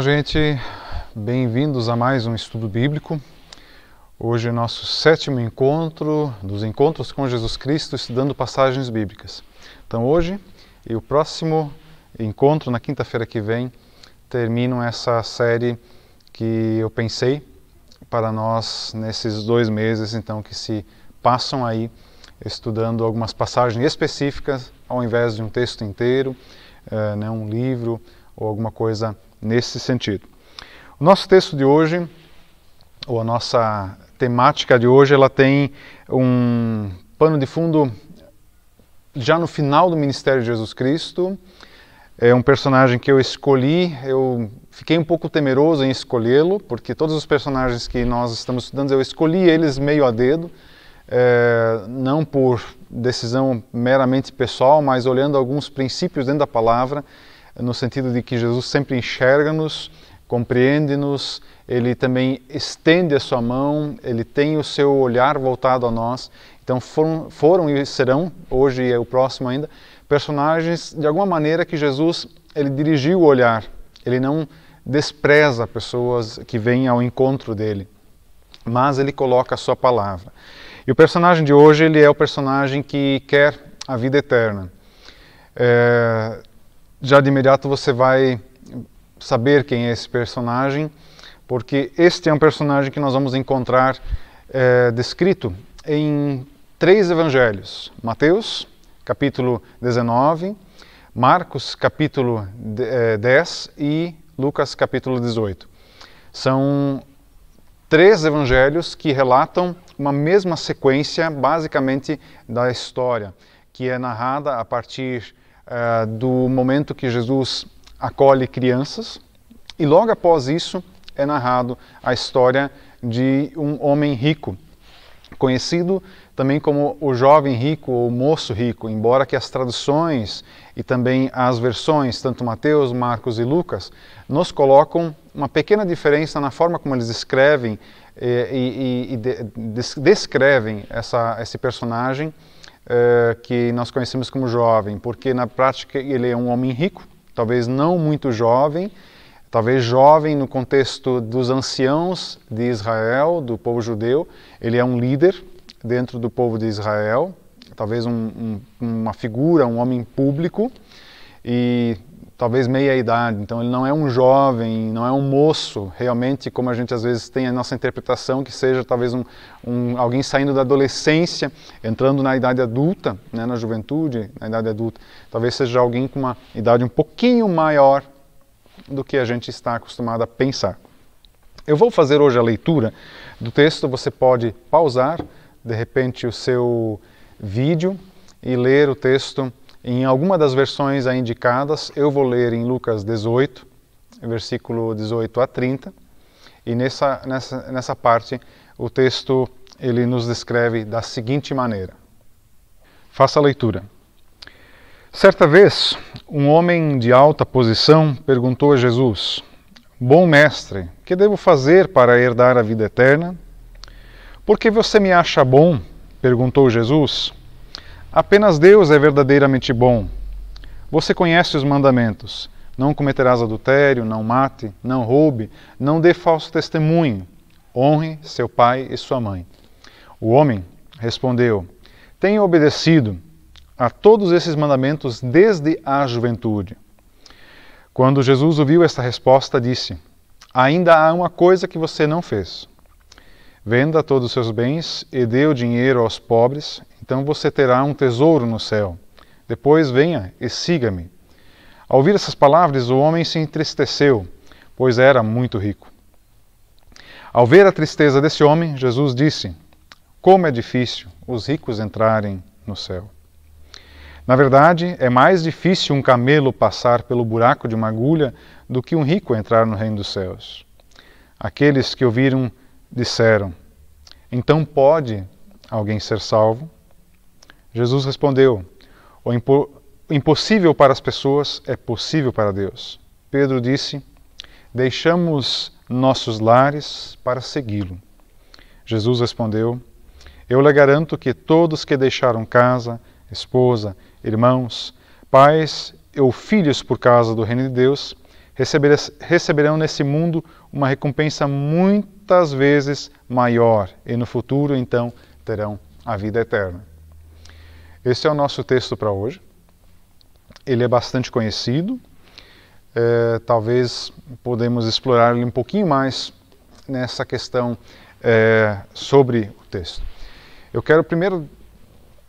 gente. Bem-vindos a mais um estudo bíblico. Hoje é nosso sétimo encontro dos encontros com Jesus Cristo estudando passagens bíblicas. Então, hoje e o próximo encontro na quinta-feira que vem terminam essa série que eu pensei para nós nesses dois meses, então que se passam aí estudando algumas passagens específicas ao invés de um texto inteiro, eh, né, um livro ou alguma coisa nesse sentido. O nosso texto de hoje, ou a nossa temática de hoje, ela tem um pano de fundo já no final do ministério de Jesus Cristo. É um personagem que eu escolhi, eu fiquei um pouco temeroso em escolhê-lo, porque todos os personagens que nós estamos estudando, eu escolhi eles meio a dedo, é, não por decisão meramente pessoal, mas olhando alguns princípios dentro da palavra no sentido de que Jesus sempre enxerga-nos, compreende-nos, ele também estende a sua mão, ele tem o seu olhar voltado a nós. Então foram, foram e serão, hoje e é o próximo ainda, personagens de alguma maneira que Jesus ele dirigiu o olhar. Ele não despreza pessoas que vêm ao encontro dele, mas ele coloca a sua palavra. E o personagem de hoje ele é o personagem que quer a vida eterna. É, já de imediato você vai saber quem é esse personagem, porque este é um personagem que nós vamos encontrar é, descrito em três evangelhos: Mateus, capítulo 19, Marcos, capítulo 10 eh, e Lucas, capítulo 18. São três evangelhos que relatam uma mesma sequência, basicamente, da história, que é narrada a partir eh, do momento que Jesus acolhe crianças, e logo após isso é narrado a história de um homem rico, conhecido também como o jovem rico ou moço rico, embora que as traduções e também as versões, tanto Mateus, Marcos e Lucas, nos colocam uma pequena diferença na forma como eles escrevem eh, e, e, e descrevem essa, esse personagem eh, que nós conhecemos como jovem, porque na prática ele é um homem rico, talvez não muito jovem, talvez jovem no contexto dos anciãos de Israel, do povo judeu, ele é um líder dentro do povo de Israel, talvez um, um, uma figura, um homem público, e talvez meia idade, então ele não é um jovem, não é um moço, realmente, como a gente às vezes tem a nossa interpretação, que seja talvez um, um alguém saindo da adolescência, entrando na idade adulta, né, na juventude, na idade adulta, talvez seja alguém com uma idade um pouquinho maior do que a gente está acostumado a pensar. Eu vou fazer hoje a leitura do texto, você pode pausar, de repente, o seu vídeo e ler o texto em alguma das versões aí indicadas, eu vou ler em Lucas 18, versículo 18 a 30, e nessa, nessa, nessa parte o texto ele nos descreve da seguinte maneira. Faça a leitura. Certa vez, um homem de alta posição perguntou a Jesus: Bom mestre, que devo fazer para herdar a vida eterna? Por que você me acha bom? perguntou Jesus. Apenas Deus é verdadeiramente bom. Você conhece os mandamentos: não cometerás adultério, não mate, não roube, não dê falso testemunho, honre seu pai e sua mãe. O homem respondeu: Tenho obedecido a todos esses mandamentos desde a juventude. Quando Jesus ouviu esta resposta, disse: Ainda há uma coisa que você não fez. Venda todos os seus bens e dê o dinheiro aos pobres, então você terá um tesouro no céu. Depois venha e siga-me. Ao ouvir essas palavras, o homem se entristeceu, pois era muito rico. Ao ver a tristeza desse homem, Jesus disse: Como é difícil os ricos entrarem no céu. Na verdade, é mais difícil um camelo passar pelo buraco de uma agulha do que um rico entrar no reino dos céus. Aqueles que ouviram disseram: Então pode alguém ser salvo? Jesus respondeu: O impossível para as pessoas é possível para Deus. Pedro disse: Deixamos nossos lares para segui-lo. Jesus respondeu: Eu lhe garanto que todos que deixaram casa, esposa, irmãos, pais ou filhos por causa do reino de Deus, receberão nesse mundo uma recompensa muitas vezes maior e no futuro, então, terão a vida eterna. Esse é o nosso texto para hoje. Ele é bastante conhecido. É, talvez podemos explorar ele um pouquinho mais nessa questão é, sobre o texto. Eu quero primeiro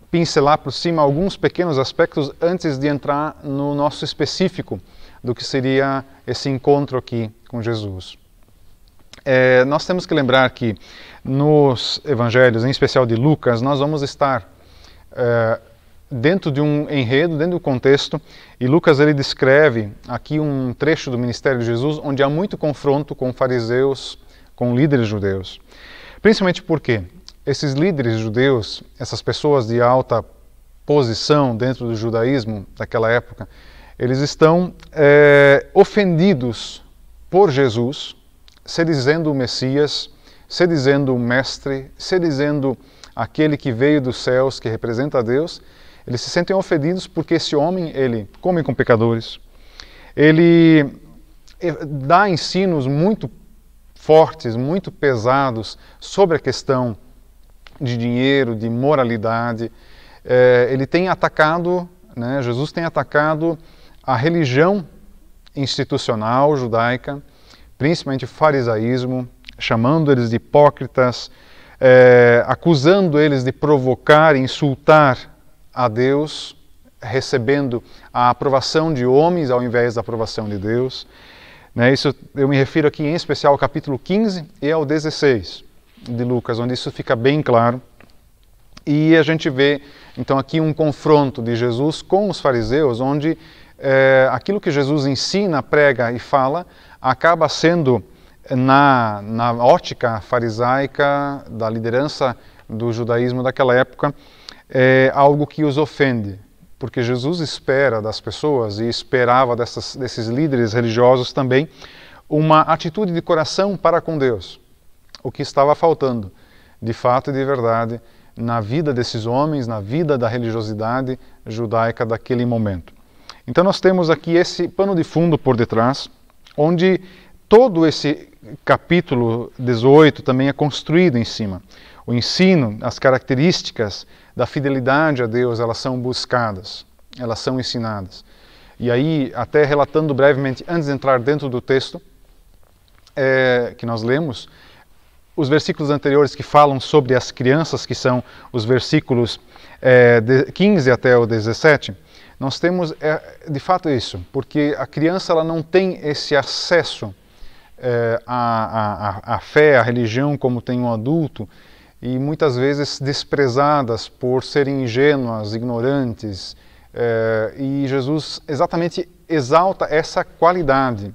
pincelar por cima alguns pequenos aspectos antes de entrar no nosso específico do que seria esse encontro aqui com Jesus. É, nós temos que lembrar que nos evangelhos, em especial de Lucas, nós vamos estar eh, dentro de um enredo, dentro do contexto, e Lucas ele descreve aqui um trecho do ministério de Jesus onde há muito confronto com fariseus, com líderes judeus. Principalmente porque esses líderes judeus, essas pessoas de alta posição dentro do judaísmo daquela época, eles estão é, ofendidos por Jesus, se dizendo o Messias, se dizendo o Mestre, se dizendo aquele que veio dos céus, que representa a Deus, eles se sentem ofendidos porque esse homem, ele come com pecadores, ele eh, dá ensinos muito fortes, muito pesados sobre a questão de dinheiro, de moralidade. É, ele tem atacado, né, Jesus tem atacado a religião institucional judaica, principalmente o farisaísmo, chamando eles de hipócritas, é, acusando eles de provocar, insultar a Deus, recebendo a aprovação de homens ao invés da aprovação de Deus. Né, isso eu me refiro aqui em especial ao capítulo 15 e ao 16 de Lucas, onde isso fica bem claro. E a gente vê então aqui um confronto de Jesus com os fariseus, onde é, aquilo que Jesus ensina, prega e fala acaba sendo na, na ótica farisaica da liderança do judaísmo daquela época, é algo que os ofende, porque Jesus espera das pessoas e esperava dessas, desses líderes religiosos também uma atitude de coração para com Deus, o que estava faltando, de fato e de verdade, na vida desses homens, na vida da religiosidade judaica daquele momento. Então nós temos aqui esse pano de fundo por detrás, onde todo esse capítulo 18 também é construído em cima. O ensino, as características da fidelidade a Deus, elas são buscadas, elas são ensinadas. E aí, até relatando brevemente, antes de entrar dentro do texto é, que nós lemos, os versículos anteriores que falam sobre as crianças, que são os versículos é, 15 até o 17, nós temos é, de fato isso, porque a criança ela não tem esse acesso é, a, a, a fé, a religião como tem um adulto e muitas vezes desprezadas por serem ingênuas, ignorantes. É, e Jesus exatamente exalta essa qualidade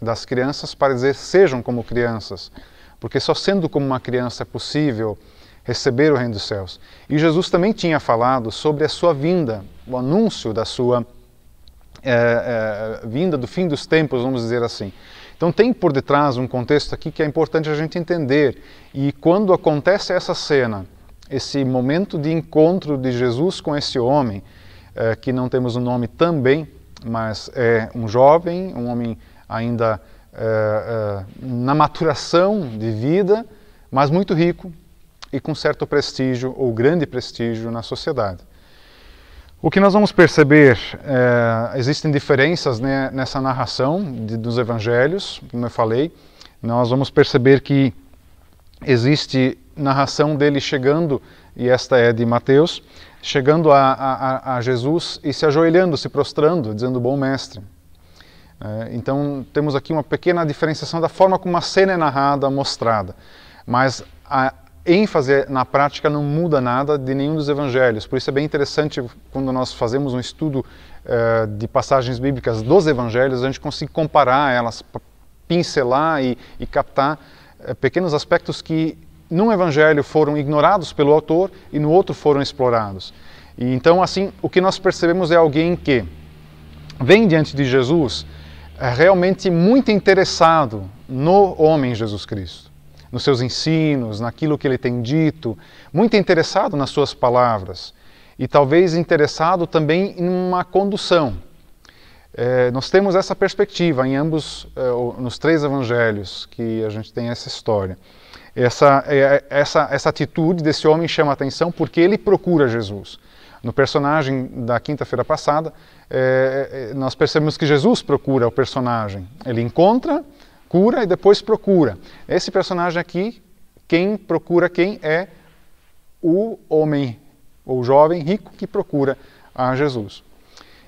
das crianças para dizer sejam como crianças, porque só sendo como uma criança é possível receber o reino dos céus. E Jesus também tinha falado sobre a sua vinda, o anúncio da sua é, é, vinda do fim dos tempos, vamos dizer assim. Então tem por detrás um contexto aqui que é importante a gente entender. E quando acontece essa cena, esse momento de encontro de Jesus com esse homem, eh, que não temos o um nome também, mas é um jovem, um homem ainda eh, eh, na maturação de vida, mas muito rico e com certo prestígio ou grande prestígio na sociedade. O que nós vamos perceber, é, existem diferenças né, nessa narração de, dos evangelhos, como eu falei. Nós vamos perceber que existe narração dele chegando, e esta é de Mateus, chegando a, a, a Jesus e se ajoelhando, se prostrando, dizendo bom mestre. É, então temos aqui uma pequena diferenciação da forma como a cena é narrada, mostrada. Mas a, ênfase na prática não muda nada de nenhum dos evangelhos. Por isso é bem interessante quando nós fazemos um estudo uh, de passagens bíblicas dos evangelhos, a gente consegue comparar elas, pincelar e, e captar uh, pequenos aspectos que num evangelho foram ignorados pelo autor e no outro foram explorados. E, então, assim, o que nós percebemos é alguém que vem diante de Jesus eh, realmente muito interessado no homem Jesus Cristo nos seus ensinos, naquilo que ele tem dito, muito interessado nas suas palavras e talvez interessado também em uma condução. É, nós temos essa perspectiva em ambos, é, nos três evangelhos que a gente tem essa história. Essa, é, é, essa, essa atitude desse homem chama atenção porque ele procura Jesus. No personagem da quinta-feira passada, é, é, nós percebemos que Jesus procura o personagem. Ele encontra cura e depois procura. Esse personagem aqui, quem procura quem é o homem ou jovem rico que procura a Jesus.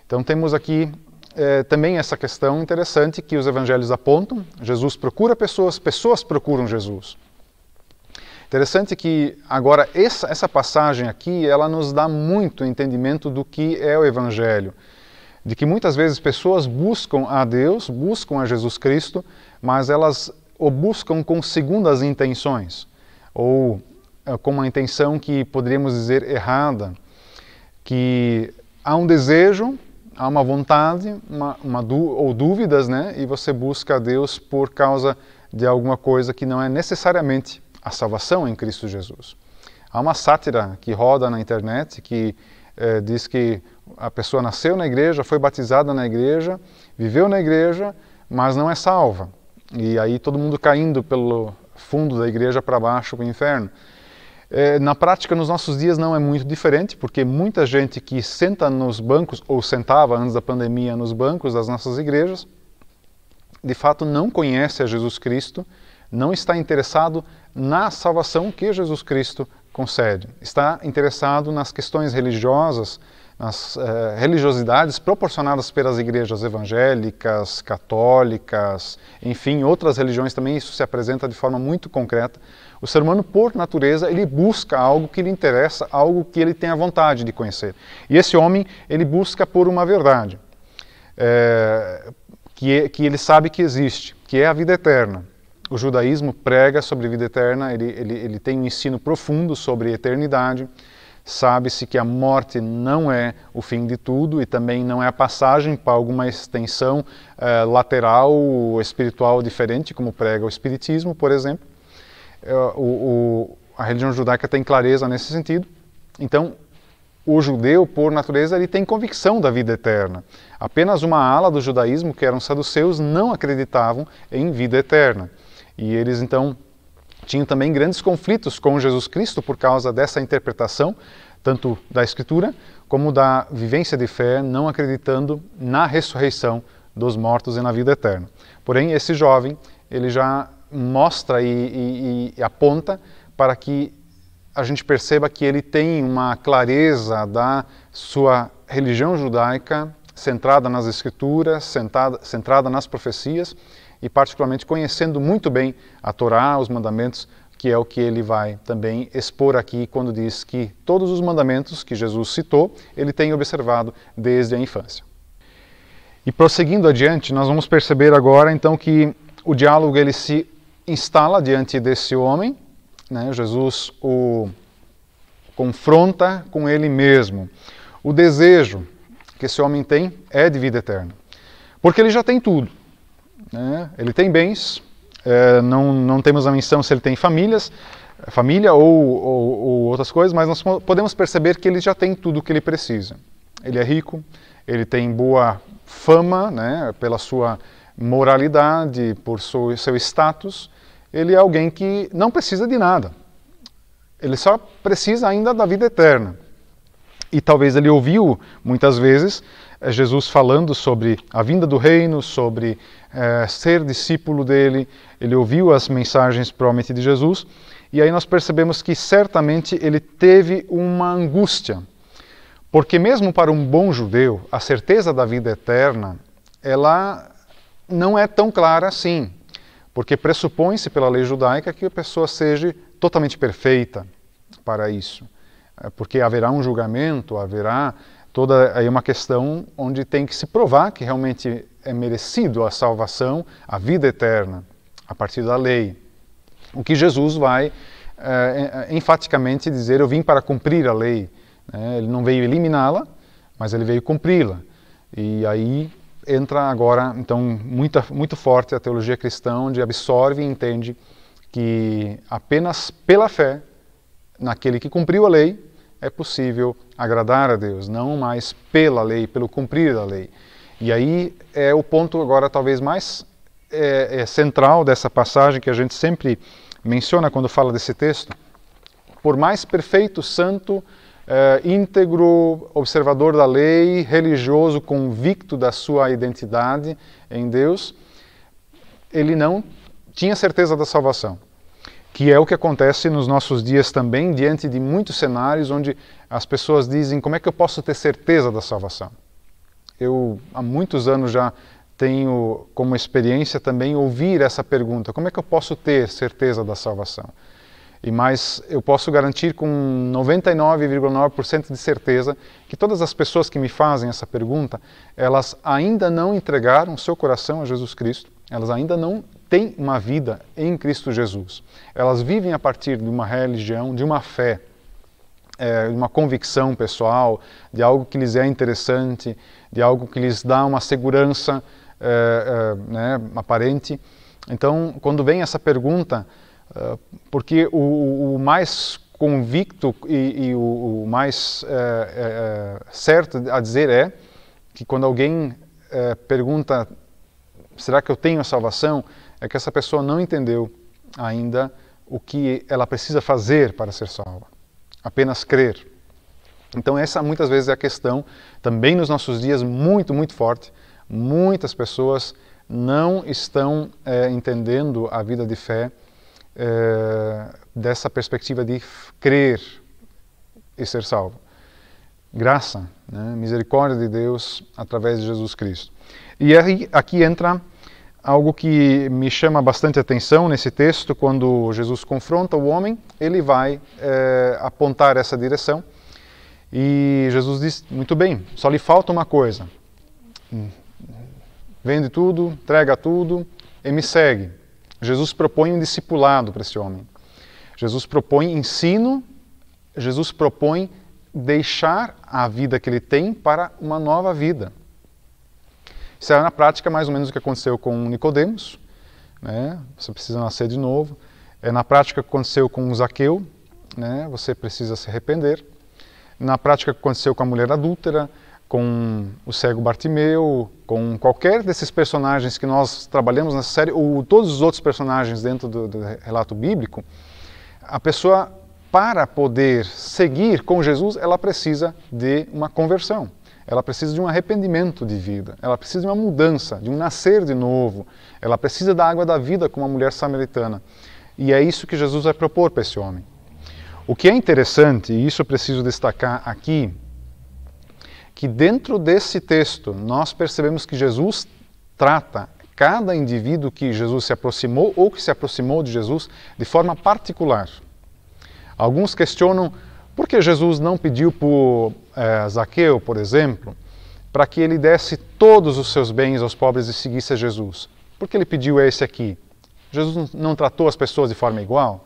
Então temos aqui eh, também essa questão interessante que os evangelhos apontam. Jesus procura pessoas, pessoas procuram Jesus. Interessante que agora essa, essa passagem aqui ela nos dá muito entendimento do que é o evangelho, de que muitas vezes pessoas buscam a Deus, buscam a Jesus Cristo, mas elas o buscam com segundas intenções, ou eh, com uma intenção que poderíamos dizer errada, que há um desejo, há uma vontade, uma, uma ou dúvidas, né? E você busca a Deus por causa de alguma coisa que não é necessariamente a salvação em Cristo Jesus. Há uma sátira que roda na internet que eh, diz que a pessoa nasceu na igreja, foi batizada na igreja, viveu na igreja, mas não é salva. E aí todo mundo caindo pelo fundo da igreja para baixo para o inferno. É, na prática, nos nossos dias não é muito diferente, porque muita gente que senta nos bancos, ou sentava antes da pandemia nos bancos das nossas igrejas, de fato não conhece a Jesus Cristo, não está interessado na salvação que Jesus Cristo concede, está interessado nas questões religiosas, nas eh, religiosidades proporcionadas pelas igrejas evangélicas, católicas, enfim, outras religiões também, isso se apresenta de forma muito concreta. O ser humano, por natureza, ele busca algo que lhe interessa, algo que ele tem a vontade de conhecer. E esse homem, ele busca por uma verdade, é, que, que ele sabe que existe, que é a vida eterna. O judaísmo prega sobre vida eterna, ele, ele, ele tem um ensino profundo sobre eternidade. Sabe-se que a morte não é o fim de tudo e também não é a passagem para alguma extensão eh, lateral ou espiritual diferente, como prega o Espiritismo, por exemplo. Eh, o, o, a religião judaica tem clareza nesse sentido. Então, o judeu, por natureza, ele tem convicção da vida eterna. Apenas uma ala do judaísmo, que eram saduceus, não acreditavam em vida eterna. E eles então tinham também grandes conflitos com Jesus Cristo por causa dessa interpretação, tanto da Escritura como da vivência de fé, não acreditando na ressurreição dos mortos e na vida eterna. Porém, esse jovem, ele já mostra e, e, e aponta para que a gente perceba que ele tem uma clareza da sua religião judaica centrada nas escrituras, centrada, centrada nas profecias e, particularmente, conhecendo muito bem a Torá, os mandamentos, que é o que ele vai também expor aqui quando diz que todos os mandamentos que Jesus citou, ele tem observado desde a infância. E prosseguindo adiante, nós vamos perceber agora então que o diálogo ele se instala diante desse homem, né? Jesus o confronta com ele mesmo. O desejo que esse homem tem é de vida eterna, porque ele já tem tudo né? ele tem bens, é, não, não temos a menção se ele tem famílias, família ou, ou, ou, outras coisas, mas nós podemos perceber que ele já tem tudo o que ele precisa. Ele é rico, ele tem boa fama né, pela sua moralidade, por seu, seu status, ele é alguém que não precisa de nada. Ele só precisa ainda da vida eterna. E talvez ele ouviu muitas vezes é Jesus falando sobre a vinda do reino, sobre é, ser discípulo dele. Ele ouviu as mensagens provavelmente de Jesus e aí nós percebemos que certamente ele teve uma angústia, porque mesmo para um bom judeu a certeza da vida eterna ela não é tão clara assim, porque pressupõe-se pela lei judaica que a pessoa seja totalmente perfeita para isso, é, porque haverá um julgamento, haverá toda aí uma questão onde tem que se provar que realmente é merecido a salvação, a vida eterna, a partir da lei. O que Jesus vai é, enfaticamente dizer: Eu vim para cumprir a lei. Né? Ele não veio eliminá-la, mas ele veio cumpri-la. E aí entra agora, então, muito, muito forte a teologia cristã, onde absorve e entende que apenas pela fé naquele que cumpriu a lei, é possível agradar a Deus, não mais pela lei, pelo cumprir da lei. E aí é o ponto agora talvez mais é, é, central dessa passagem que a gente sempre menciona quando fala desse texto. Por mais perfeito, santo, é, íntegro, observador da lei, religioso, convicto da sua identidade em Deus, ele não tinha certeza da salvação que é o que acontece nos nossos dias também, diante de muitos cenários onde as pessoas dizem: como é que eu posso ter certeza da salvação? Eu há muitos anos já tenho como experiência também ouvir essa pergunta: como é que eu posso ter certeza da salvação? E mais, eu posso garantir com 99,9% de certeza que todas as pessoas que me fazem essa pergunta, elas ainda não entregaram seu coração a Jesus Cristo, elas ainda não têm uma vida em Cristo Jesus. Elas vivem a partir de uma religião, de uma fé, é, uma convicção pessoal, de algo que lhes é interessante, de algo que lhes dá uma segurança é, é, né, aparente. Então, quando vem essa pergunta, é, porque o, o, mais convicto e, e o, o, mais é, é, certo a dizer é que quando alguém pergunta será que eu tenho a salvação? é que essa pessoa não entendeu ainda o que ela precisa fazer para ser salva, apenas crer. Então, essa muitas vezes é a questão, também nos nossos dias, muito, muito forte. Muitas pessoas não estão é, entendendo a vida de fé é, dessa perspectiva de crer e ser salvo. Graça, né? misericórdia de Deus através de Jesus Cristo. E aí, aqui entra Algo que me chama bastante atenção nesse texto, quando Jesus confronta o homem, ele vai é, apontar essa direção. E Jesus diz: Muito bem, só lhe falta uma coisa. Vende tudo, entrega tudo e me segue. Jesus propõe um discipulado para esse homem. Jesus propõe ensino, Jesus propõe deixar a vida que ele tem para uma nova vida. Isso é, na prática, mais ou menos o que aconteceu com Nicodemos, né? você precisa nascer de novo. É, na prática, o que aconteceu com Zaqueu, né? você precisa se arrepender. Na prática, o que aconteceu com a mulher adúltera, com o cego Bartimeu, com qualquer desses personagens que nós trabalhamos nessa série, ou todos os outros personagens dentro do, do relato bíblico, a pessoa, para poder seguir com Jesus, ela precisa de uma conversão ela precisa de um arrependimento de vida, ela precisa de uma mudança, de um nascer de novo, ela precisa da água da vida como a mulher samaritana. E é isso que Jesus vai propor para esse homem. O que é interessante, e isso eu preciso destacar aqui, que dentro desse texto nós percebemos que Jesus trata cada indivíduo que Jesus se aproximou ou que se aproximou de Jesus de forma particular. Alguns questionam por que Jesus não pediu por é, Zaqueu, por exemplo, para que ele desse todos os seus bens aos pobres e seguisse a Jesus? Por que ele pediu esse aqui? Jesus não tratou as pessoas de forma igual?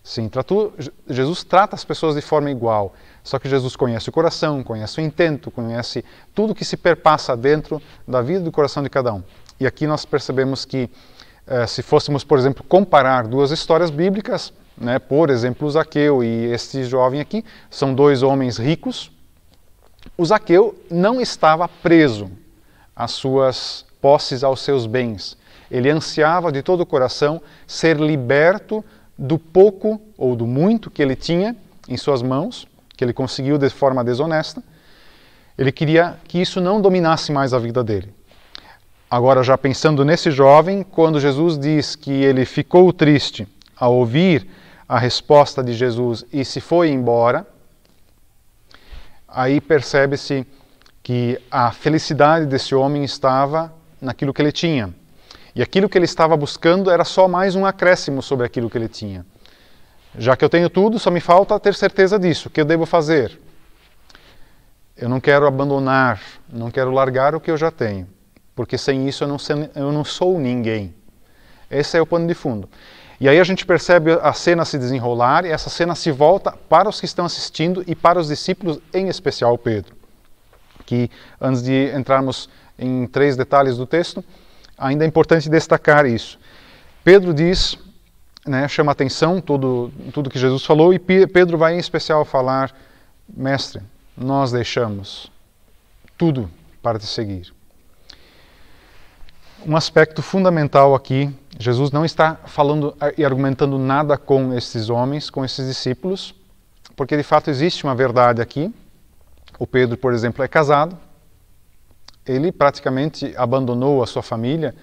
Sim, tratou, Jesus trata as pessoas de forma igual, só que Jesus conhece o coração, conhece o intento, conhece tudo que se perpassa dentro da vida e do coração de cada um. E aqui nós percebemos que, eh, se fôssemos, por exemplo, comparar duas histórias bíblicas, né? por exemplo, Zaqueu e este jovem aqui, são dois homens ricos. O Zaqueu não estava preso às suas posses, aos seus bens. Ele ansiava de todo o coração ser liberto do pouco ou do muito que ele tinha em suas mãos, que ele conseguiu de forma desonesta. Ele queria que isso não dominasse mais a vida dele. Agora, já pensando nesse jovem, quando Jesus diz que ele ficou triste ao ouvir a resposta de Jesus e se foi embora, aí percebe-se que a felicidade desse homem estava naquilo que ele tinha. E aquilo que ele estava buscando era só mais um acréscimo sobre aquilo que ele tinha. Já que eu tenho tudo, só me falta ter certeza disso. O que eu devo fazer? Eu não quero abandonar, não quero largar o que eu já tenho, porque sem isso eu não, eu não sou ninguém. Esse é o pano de fundo. E aí a gente percebe a cena se desenrolar e essa cena se volta para os que estão assistindo e para os discípulos, em especial Pedro. Que antes de entrarmos em três detalhes do texto, ainda é importante destacar isso. Pedro diz, né, chama atenção tudo tudo que Jesus falou e Pedro vai em especial falar: Mestre, nós deixamos tudo para te seguir. Um aspecto fundamental aqui Jesus não está falando e argumentando nada com esses homens, com esses discípulos, porque de fato existe uma verdade aqui. O Pedro, por exemplo, é casado. Ele praticamente abandonou a sua família,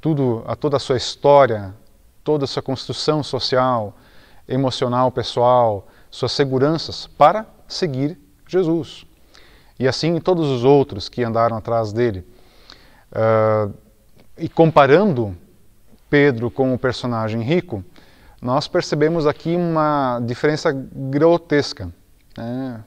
tudo, a toda a sua história, toda a sua construção social, emocional, pessoal, suas seguranças para seguir Jesus. E assim todos os outros que andaram atrás dele. Uh, e comparando Pedro como personagem rico, nós percebemos aqui uma diferença grotesca. Né?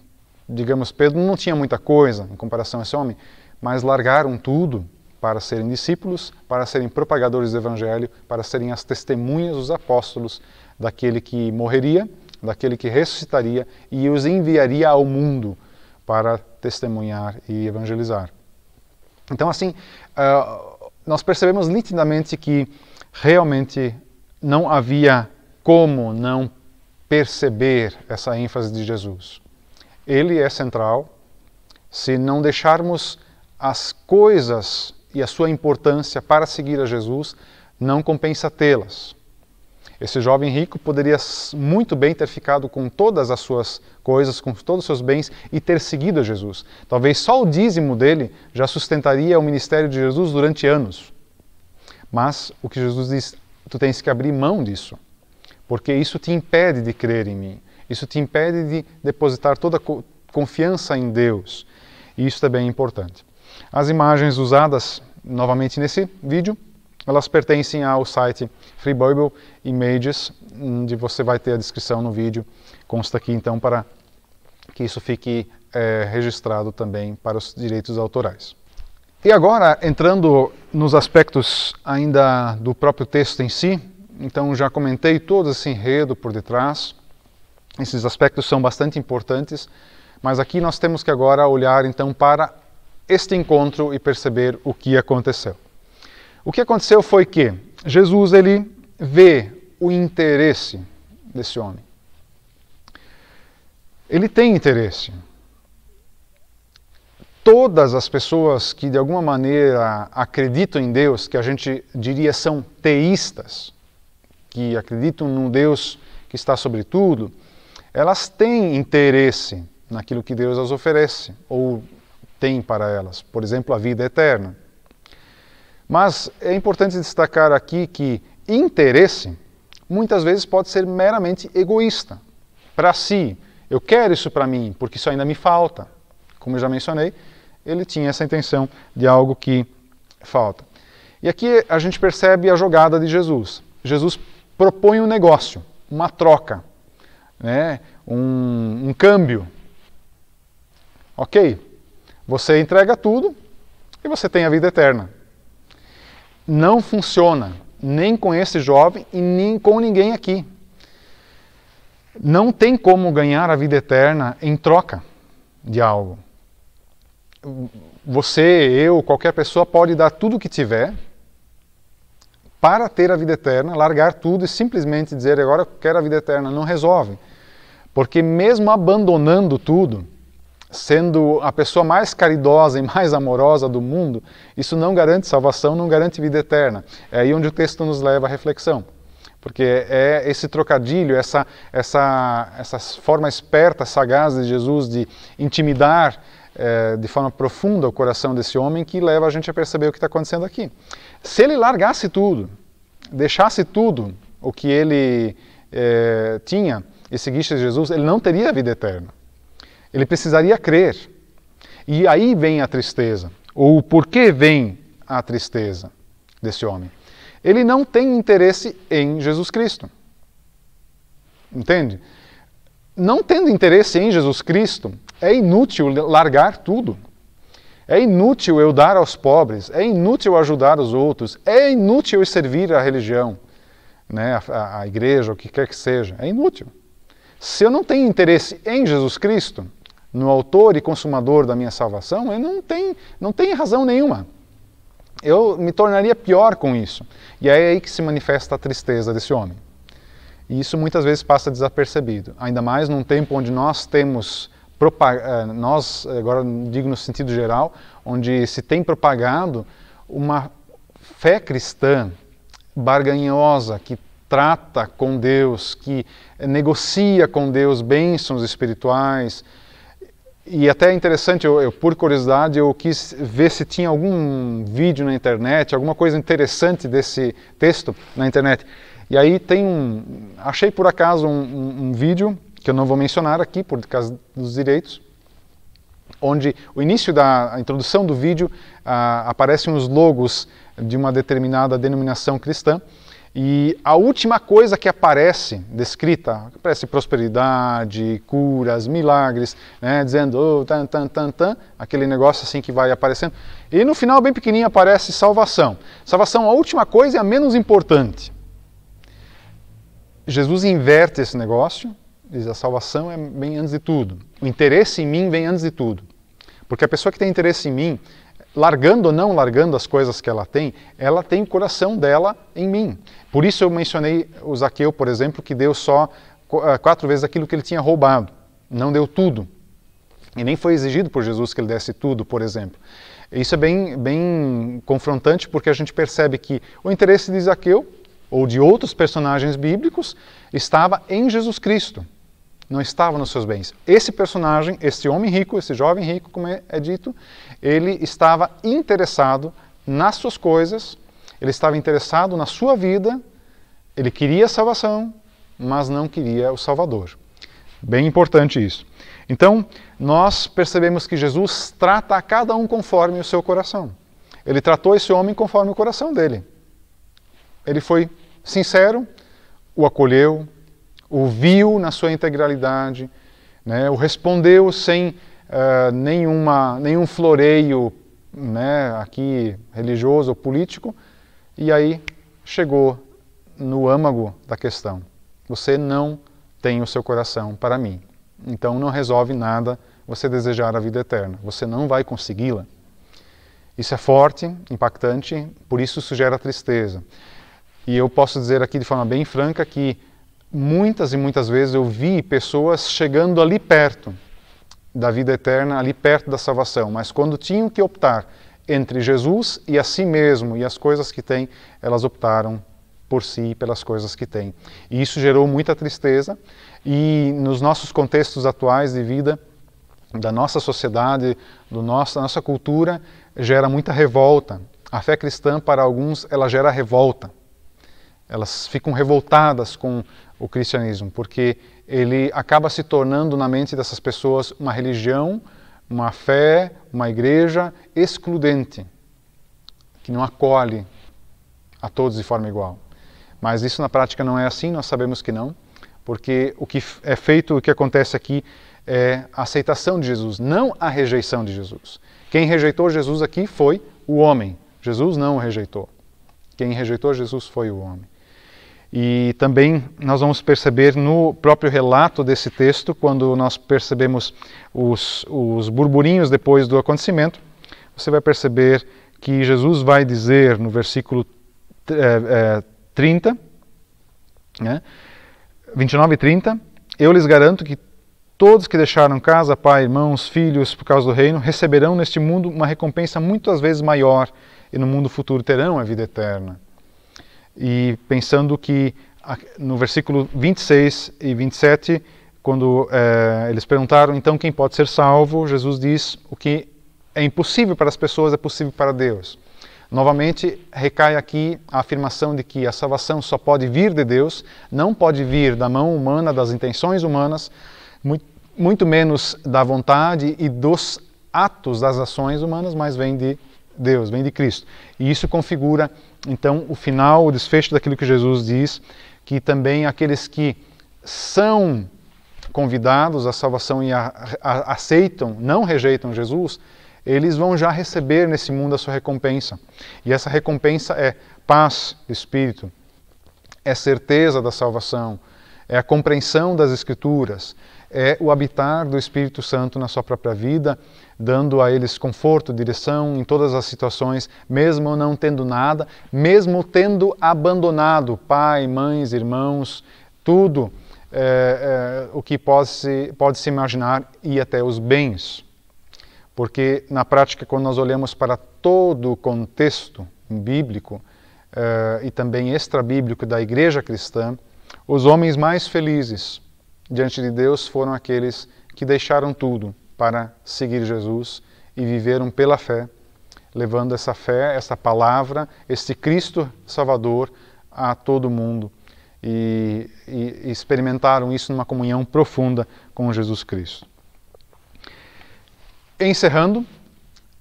Digamos, Pedro não tinha muita coisa em comparação a esse homem, mas largaram tudo para serem discípulos, para serem propagadores do Evangelho, para serem as testemunhas, os apóstolos daquele que morreria, daquele que ressuscitaria e os enviaria ao mundo para testemunhar e evangelizar. Então, assim, ah, nós percebemos nitidamente que realmente não havia como não perceber essa ênfase de Jesus. Ele é central. Se não deixarmos as coisas e a sua importância para seguir a Jesus, não compensa tê-las. Esse jovem rico poderia muito bem ter ficado com todas as suas coisas, com todos os seus bens e ter seguido a Jesus. Talvez só o dízimo dele já sustentaria o ministério de Jesus durante anos. Mas o que Jesus diz, tu tens que abrir mão disso, porque isso te impede de crer em mim, isso te impede de depositar toda a confiança em Deus. E isso também é importante. As imagens usadas novamente nesse vídeo, elas pertencem ao site Free Bible Images, onde você vai ter a descrição no vídeo, consta aqui então para que isso fique é, registrado também para os direitos autorais. E agora, entrando nos aspectos ainda do próprio texto em si, então já comentei todo esse enredo por detrás, esses aspectos são bastante importantes, mas aqui nós temos que agora olhar então para este encontro e perceber o que aconteceu. O que aconteceu foi que Jesus ele vê o interesse desse homem. Ele tem interesse todas as pessoas que de alguma maneira acreditam em Deus, que a gente diria são teístas, que acreditam num Deus que está sobre tudo, elas têm interesse naquilo que Deus as oferece ou tem para elas, por exemplo, a vida eterna. Mas é importante destacar aqui que interesse muitas vezes pode ser meramente egoísta, para si. Eu quero isso para mim, porque isso ainda me falta. Como eu já mencionei, ele tinha essa intenção de algo que falta. E aqui a gente percebe a jogada de Jesus. Jesus propõe um negócio, uma troca, né? um, um câmbio. Ok, você entrega tudo e você tem a vida eterna. Não funciona, nem com esse jovem e nem com ninguém aqui. Não tem como ganhar a vida eterna em troca de algo você, eu, qualquer pessoa pode dar tudo o que tiver para ter a vida eterna, largar tudo e simplesmente dizer agora eu quero a vida eterna, não resolve. Porque mesmo abandonando tudo, sendo a pessoa mais caridosa e mais amorosa do mundo, isso não garante salvação, não garante vida eterna. É aí onde o texto nos leva à reflexão. Porque é esse trocadilho, essa, essa, essa forma esperta, sagaz de Jesus de intimidar é, de forma profunda o coração desse homem que leva a gente a perceber o que está acontecendo aqui. Se ele largasse tudo, deixasse tudo o que ele é, tinha e seguisse Jesus, ele não teria a vida eterna. Ele precisaria crer. E aí vem a tristeza, ou por que vem a tristeza desse homem. Ele não tem interesse em Jesus Cristo. Entende? Não tendo interesse em Jesus Cristo, é inútil largar tudo. É inútil eu dar aos pobres, é inútil ajudar os outros, é inútil eu servir a religião, né, a, a igreja, o que quer que seja. É inútil. Se eu não tenho interesse em Jesus Cristo, no autor e consumador da minha salvação, eu não tenho, não tenho razão nenhuma. Eu me tornaria pior com isso. E é aí que se manifesta a tristeza desse homem. E isso muitas vezes passa desapercebido, ainda mais num tempo onde nós temos eh, nós, agora digo no sentido geral, onde se tem propagado uma fé cristã barganhosa, que trata com Deus, que negocia com Deus bênçãos espirituais. E até é interessante, eu, eu, por curiosidade, eu quis ver se tinha algum vídeo na internet, alguma coisa interessante desse texto na internet. E aí tem um, achei por acaso um, um, um vídeo que eu não vou mencionar aqui por causa dos direitos, onde o início da introdução do vídeo ah, aparecem os logos de uma determinada denominação cristã e a última coisa que aparece descrita, aparece prosperidade, curas, milagres, né, dizendo oh, tan, tan, tan, tan, aquele negócio assim que vai aparecendo. E no final, bem pequenininho, aparece salvação. Salvação, a última coisa e a menos importante. Jesus inverte esse negócio diz a salvação é bem antes de tudo. O interesse em mim vem antes de tudo. Porque a pessoa que tem interesse em mim, largando ou não largando as coisas que ela tem, ela tem o coração dela em mim. Por isso eu mencionei o Zaqueu, por exemplo, que deu só ah, quatro vezes aquilo que ele tinha roubado. Não deu tudo. E nem foi exigido por Jesus que ele desse tudo, por exemplo. Isso é bem, bem confrontante porque a gente percebe que o interesse de Zaqueu ou de outros personagens bíblicos estava em Jesus Cristo não estava nos seus bens. Esse personagem, esse homem rico, esse jovem rico, como é, é, dito, ele estava interessado nas suas coisas, ele estava interessado na sua vida, ele queria salvação, mas não queria o Salvador. Bem importante isso. Então, nós percebemos que Jesus trata a cada um conforme o seu coração. Ele tratou esse homem conforme o coração dele. Ele foi sincero, o acolheu, ouviu na sua integralidade, né, o respondeu sem uh, nenhuma, nenhum floreio né, aqui religioso ou político, e aí chegou no âmago da questão. Você não tem o seu coração para mim. Então não resolve nada você desejar a vida eterna. Você não vai consegui-la. Isso é forte, impactante, por isso sugere a tristeza. E eu posso dizer aqui de forma bem franca que muitas e muitas vezes eu vi pessoas chegando ali perto da vida eterna, ali perto da salvação, mas quando tinham que optar entre Jesus e a si mesmo e as coisas que têm elas optaram por si e pelas coisas que têm E isso gerou muita tristeza e nos nossos contextos atuais de vida, da nossa sociedade, do nosso, da nossa cultura, gera muita revolta. A fé cristã, para alguns, ela gera revolta. Elas ficam revoltadas com o cristianismo, porque ele acaba se tornando na mente dessas pessoas uma religião, uma fé, uma igreja excludente, que não acolhe a todos de forma igual. Mas isso na prática não é assim, nós sabemos que não, porque o que é feito, o que acontece aqui é a aceitação de Jesus, não a rejeição de Jesus. Quem rejeitou Jesus aqui foi o homem. Jesus não o rejeitou. Quem rejeitou Jesus foi o homem. E também nós vamos perceber no próprio relato desse texto, quando nós percebemos os, os burburinhos depois do acontecimento, você vai perceber que Jesus vai dizer no versículo é, é, 30, né, 29 e 30, eu lhes garanto que todos que deixaram casa, pai, irmãos, filhos, por causa do reino, receberão neste mundo uma recompensa muitas vezes maior e no mundo futuro terão a vida eterna. E pensando que no versículo 26 e 27, quando é, eles perguntaram, então, quem pode ser salvo? Jesus diz, o que é impossível para as pessoas é possível para Deus. Novamente, recai aqui a afirmação de que a salvação só pode vir de Deus, não pode vir da mão humana, das intenções humanas, muito, muito menos da vontade e dos atos, das ações humanas, mas vem de Deus, vem de Cristo. E isso configura então, o final, o desfecho daquilo que Jesus diz, que também aqueles que são convidados à salvação e a, a, aceitam, não rejeitam Jesus, eles vão já receber nesse mundo a sua recompensa. E essa recompensa é paz espírito, é certeza da salvação, é a compreensão das Escrituras, é o habitar do Espírito Santo na sua própria vida, dando a eles conforto, direção em todas as situações, mesmo não tendo nada, mesmo tendo abandonado pai, mães, irmãos, tudo é, é, o que pode se, pode se imaginar e até os bens. Porque na prática, quando nós olhamos para todo o contexto bíblico é, e também extra-bíblico da igreja cristã, os homens mais felizes, diante de Deus foram aqueles que deixaram tudo para seguir Jesus e viveram pela fé, levando essa fé, essa palavra, esse Cristo Salvador a todo mundo. E, e, experimentaram isso numa comunhão profunda com Jesus Cristo. Encerrando,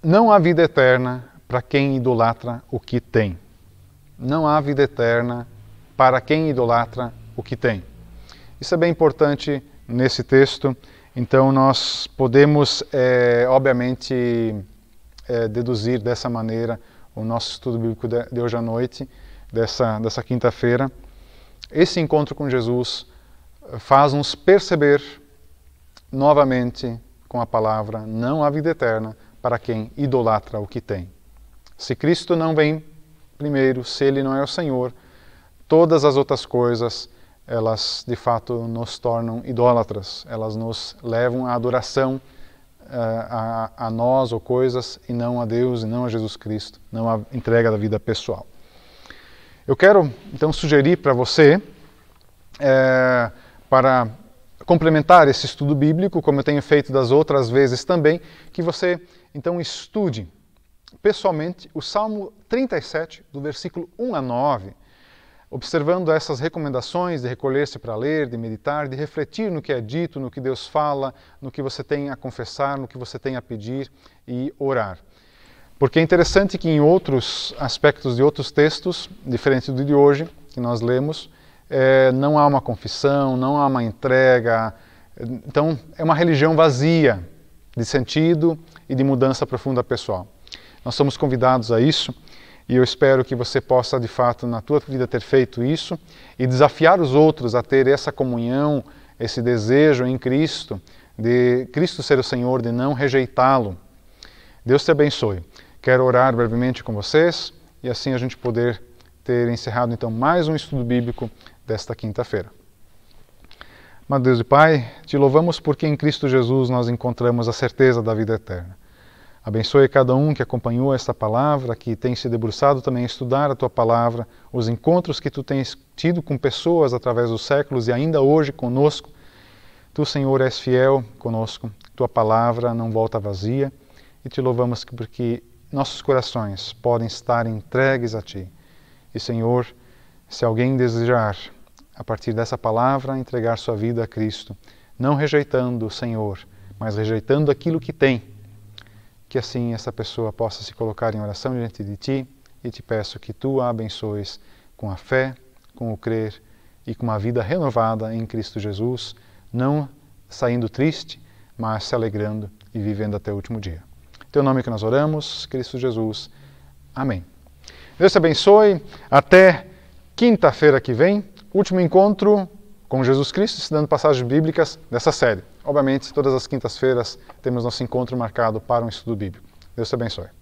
não há vida eterna para quem idolatra o que tem. Não há vida eterna para quem idolatra o que tem. Isso é bem importante nesse texto, então nós podemos, é, obviamente, é, deduzir dessa maneira o nosso estudo bíblico de, de hoje à noite, dessa, dessa quinta-feira. Esse encontro com Jesus eh, faz-nos perceber novamente com a palavra não há vida eterna para quem idolatra o que tem. Se Cristo não vem primeiro, se Ele não é o Senhor, todas as outras coisas elas de fato nos tornam idólatras, elas nos levam à adoração uh, a, a, nós ou coisas e não a Deus e não a Jesus Cristo, não a entrega da vida pessoal. Eu quero então sugerir para você, é, para complementar esse estudo bíblico, como eu tenho feito das outras vezes também, que você então estude pessoalmente o Salmo 37, do versículo 1 a 9 Observando essas recomendações de recolher-se para ler, de meditar, de refletir no que é dito, no que Deus fala, no que você tem a confessar, no que você tem a pedir e orar. Porque é interessante que em outros aspectos de outros textos, diferente do de hoje, que nós lemos, é, não há uma confissão, não há uma entrega. Então, é uma religião vazia de sentido e de mudança profunda pessoal. Nós somos convidados a isso e eu espero que você possa, de fato, na tua vida ter feito isso e desafiar os outros a ter essa comunhão, esse desejo em Cristo, de Cristo ser o Senhor, de não rejeitá-lo. Deus te abençoe. Quero orar brevemente com vocês e assim a gente poder ter encerrado então mais um estudo bíblico desta quinta-feira. Mas Deus e Pai, te louvamos porque em Cristo Jesus nós encontramos a certeza da vida eterna. Abençoe cada um que acompanhou esta palavra, que tem se debruçado também a estudar a tua palavra, os encontros que tu tens tido com pessoas através dos séculos e ainda hoje conosco. Tu, Senhor, és fiel conosco, tua palavra não volta vazia e te louvamos porque nossos corações podem estar entregues a ti. E, Senhor, se alguém desejar, a partir dessa palavra, entregar sua vida a Cristo, não rejeitando o Senhor, mas rejeitando aquilo que tem que assim essa pessoa possa se colocar em oração diante de ti e te peço que tu a abençoes com a fé, com o crer e com uma vida renovada em Cristo Jesus, não saindo triste, mas se alegrando e vivendo até o último dia. Teu nome que nós oramos, Cristo Jesus. Amém. Deus te abençoe. Até quinta-feira que vem, último encontro com Jesus Cristo, estudando passagens bíblicas dessa série. Obviamente, todas as quintas-feiras temos nosso encontro marcado para um estudo bíblico. Deus te abençoe.